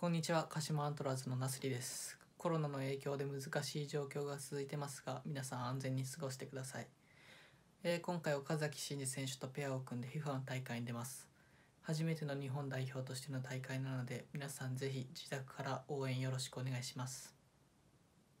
こんにちは鹿島アントラーズのなすりですコロナの影響で難しい状況が続いてますが皆さん安全に過ごしてください、えー、今回岡崎真司選手とペアを組んで FIFA の大会に出ます初めての日本代表としての大会なので皆さんぜひ自宅から応援よろしくお願いします